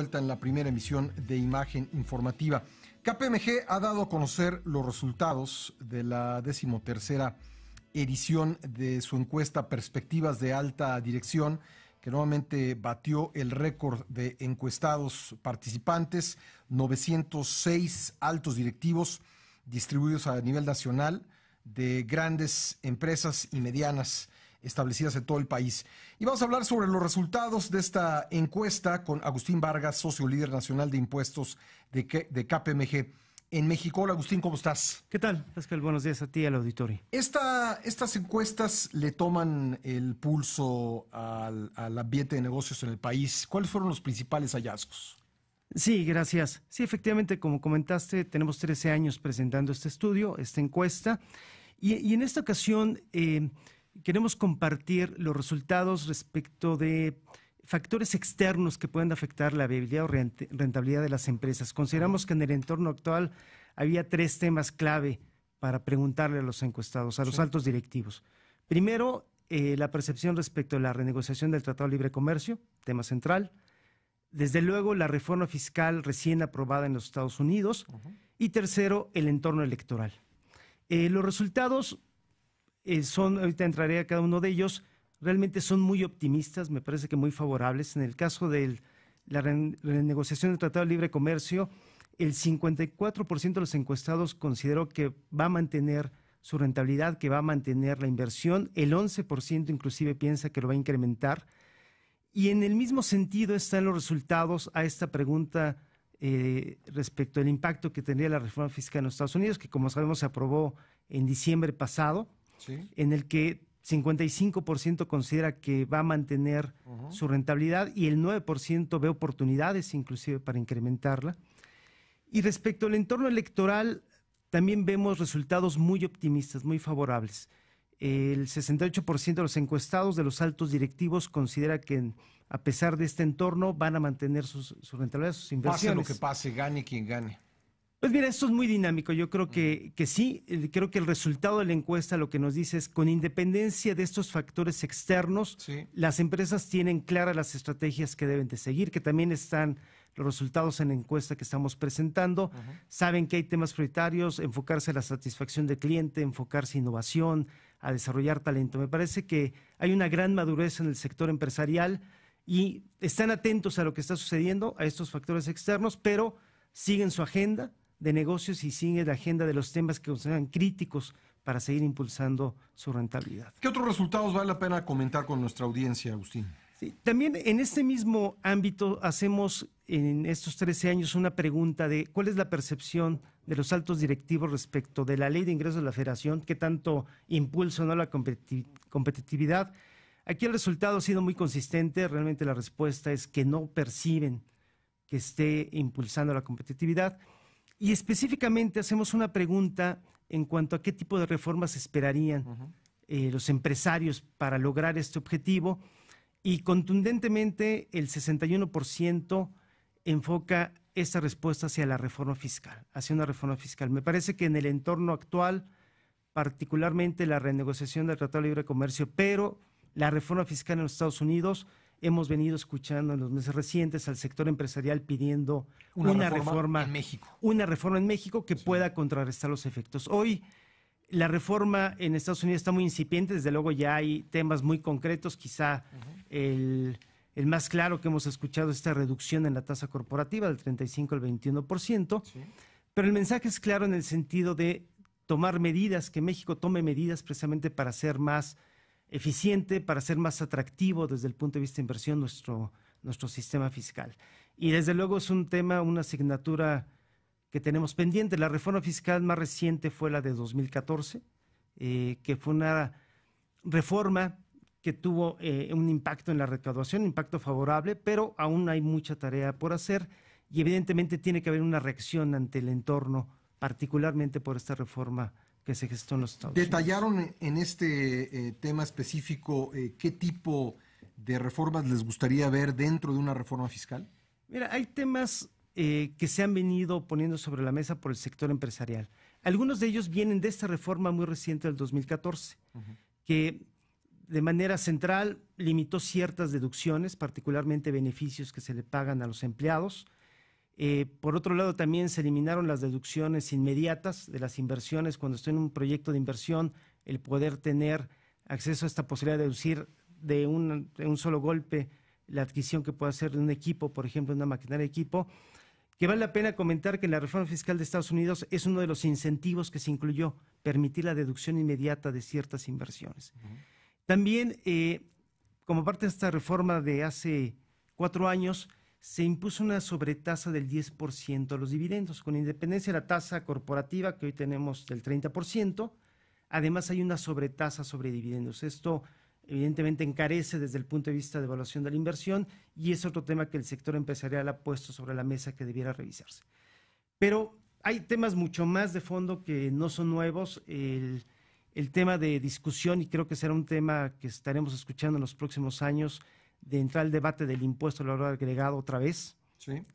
en la primera emisión de Imagen Informativa. KPMG ha dado a conocer los resultados de la decimotercera edición de su encuesta Perspectivas de Alta Dirección, que nuevamente batió el récord de encuestados participantes, 906 altos directivos distribuidos a nivel nacional de grandes empresas y medianas establecidas en todo el país. Y vamos a hablar sobre los resultados de esta encuesta con Agustín Vargas, socio líder nacional de impuestos de, KPMG en México. Hola Agustín, ¿cómo estás? ¿Qué tal, Pascal? Buenos días a ti y al auditorio. estas encuestas le toman el pulso al, ambiente de negocios en el país. ¿Cuáles fueron los principales hallazgos? Sí, gracias. Sí, efectivamente, como comentaste, tenemos 13 años presentando este estudio, esta encuesta. Y, en esta ocasión... Eh, queremos compartir los resultados respecto de factores externos que pueden afectar la viabilidad o rentabilidad de las empresas. Consideramos que en el entorno actual había tres temas clave para preguntarle a los encuestados, a los altos directivos. Primero, eh, la percepción respecto a la renegociación del Tratado de Libre Comercio, tema central. Desde luego, la reforma fiscal recién aprobada en los Estados Unidos. Y tercero, el entorno electoral. Eh, los resultados eh, son, ahorita entraré a cada uno de ellos, realmente son muy optimistas, me parece que muy favorables. En el caso de la renegociación del Tratado de Libre Comercio, el 54% de los encuestados consideró que va a mantener su rentabilidad, que va a mantener la inversión, el 11% inclusive piensa que lo va a incrementar. Y en el mismo sentido están los resultados a esta pregunta eh, respecto al impacto que tendría la reforma fiscal en los Estados Unidos, que como sabemos se aprobó en diciembre pasado en el que 55% considera que va a mantener su rentabilidad y el 9% ve oportunidades inclusive para incrementarla. Y respecto al entorno electoral, también vemos resultados muy optimistas, muy favorables. El 68% de los encuestados de los altos directivos considera que a pesar de este entorno van a mantener su rentabilidad, sus inversiones. Pase lo que pase, gane quien gane. Pues mira, esto es muy dinámico. Yo creo que, sí, creo que el resultado de la encuesta lo que nos dice es, con independencia de estos factores externos, las empresas tienen claras las estrategias que deben de seguir, que también están los resultados en la encuesta que estamos presentando. Saben que hay temas prioritarios, enfocarse a la satisfacción del cliente, enfocarse a innovación, a desarrollar talento. Me parece que hay una gran madurez en el sector empresarial y están atentos a lo que está sucediendo, a estos factores externos, pero siguen su agenda de negocios y sigue la agenda de los temas que sean críticos para seguir impulsando su rentabilidad. ¿Qué otros resultados vale la pena comentar con nuestra audiencia, Agustín? también en este mismo ámbito hacemos en estos 13 años una pregunta de cuál es la percepción de los altos directivos respecto de la ley de ingresos de la federación, qué tanto o no la competitividad. Aquí el resultado ha sido muy consistente, realmente la respuesta es que no perciben que esté impulsando la competitividad. Y específicamente hacemos una pregunta en cuanto a qué tipo de reformas esperarían eh, los empresarios para lograr este objetivo. Y contundentemente el 61% enfoca esta respuesta hacia la reforma fiscal, hacia una reforma fiscal. Me parece que en el entorno actual, particularmente la renegociación del Tratado de Libre Comercio, pero la reforma fiscal en los Estados Unidos hemos venido escuchando en los meses recientes al sector empresarial pidiendo una, reforma, en México. Una reforma en México que pueda contrarrestar los efectos. Hoy la reforma en Estados Unidos está muy incipiente, desde luego ya hay temas muy concretos, quizá el, más claro que hemos escuchado es esta reducción en la tasa corporativa del 35 al 21%, pero el mensaje es claro en el sentido de tomar medidas, que México tome medidas precisamente para hacer más eficiente para ser más atractivo desde el punto de vista de inversión nuestro, nuestro sistema fiscal. Y desde luego es un tema, una asignatura que tenemos pendiente. La reforma fiscal más reciente fue la de 2014, eh, que fue una reforma que tuvo eh, un impacto en la recaudación, impacto favorable, pero aún hay mucha tarea por hacer y evidentemente tiene que haber una reacción ante el entorno, particularmente por esta reforma que se gestó en los Estados Detallaron en este eh, tema específico eh, qué tipo de reformas les gustaría ver dentro de una reforma fiscal. Mira, hay temas eh, que se han venido poniendo sobre la mesa por el sector empresarial. Algunos de ellos vienen de esta reforma muy reciente del 2014, que de manera central limitó ciertas deducciones, particularmente beneficios que se le pagan a los empleados, eh, por otro lado, también se eliminaron las deducciones inmediatas de las inversiones. Cuando estoy en un proyecto de inversión, el poder tener acceso a esta posibilidad de deducir de un, solo golpe la adquisición que pueda hacer de un equipo, por ejemplo, una maquinaria de equipo, que vale la pena comentar que en la reforma fiscal de Estados Unidos es uno de los incentivos que se incluyó, permitir la deducción inmediata de ciertas inversiones. También, eh, como parte de esta reforma de hace cuatro años, se impuso una sobretasa del 10% a los dividendos, con independencia de la tasa corporativa que hoy tenemos del 30%. Además hay una sobretasa sobre dividendos. Esto evidentemente encarece desde el punto de vista de evaluación de la inversión y es otro tema que el sector empresarial ha puesto sobre la mesa que debiera revisarse. Pero hay temas mucho más de fondo que no son nuevos. el tema de discusión, y creo que será un tema que estaremos escuchando en los próximos años, de entrar al debate del impuesto al valor agregado otra vez.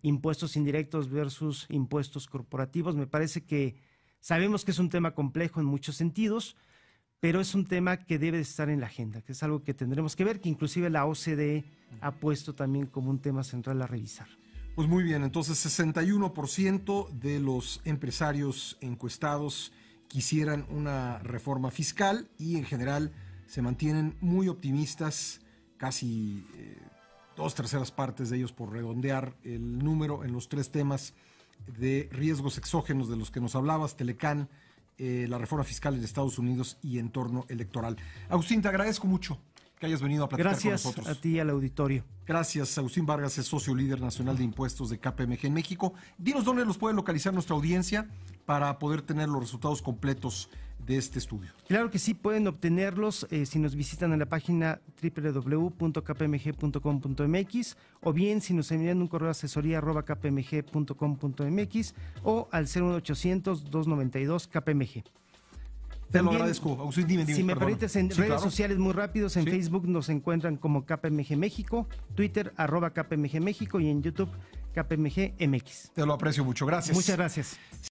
Impuestos indirectos versus impuestos corporativos. Me parece que sabemos que es un tema complejo en muchos sentidos, pero es un tema que debe estar en la agenda, que es algo que tendremos que ver, que inclusive la OCDE ha puesto también como un tema central a revisar. Pues muy bien, entonces 61% de los empresarios encuestados quisieran una reforma fiscal y en general se mantienen muy optimistas casi eh, dos terceras partes de ellos por redondear el número en los tres temas de riesgos exógenos de los que nos hablabas, Telecan, eh, la reforma fiscal en Estados Unidos y entorno electoral. Agustín, te agradezco mucho que hayas venido a platicar con nosotros. Gracias a ti y al auditorio. Gracias, Agustín Vargas, es socio líder nacional de impuestos de KPMG en México. Dinos dónde los puede localizar nuestra audiencia para poder tener los resultados completos de este estudio. Claro que sí, pueden obtenerlos eh, si nos visitan en la página www.kpmg.com.mx o bien si nos envían un correo asesoría arroba kpmg.com.mx o al 01800 292 KPMG. Te lo agradezco. si me permites, en redes sociales muy rápidos, en Facebook nos encuentran como KPMG México, Twitter arroba KPMG México y en YouTube KPMG MX. Te lo aprecio mucho, gracias. Muchas gracias.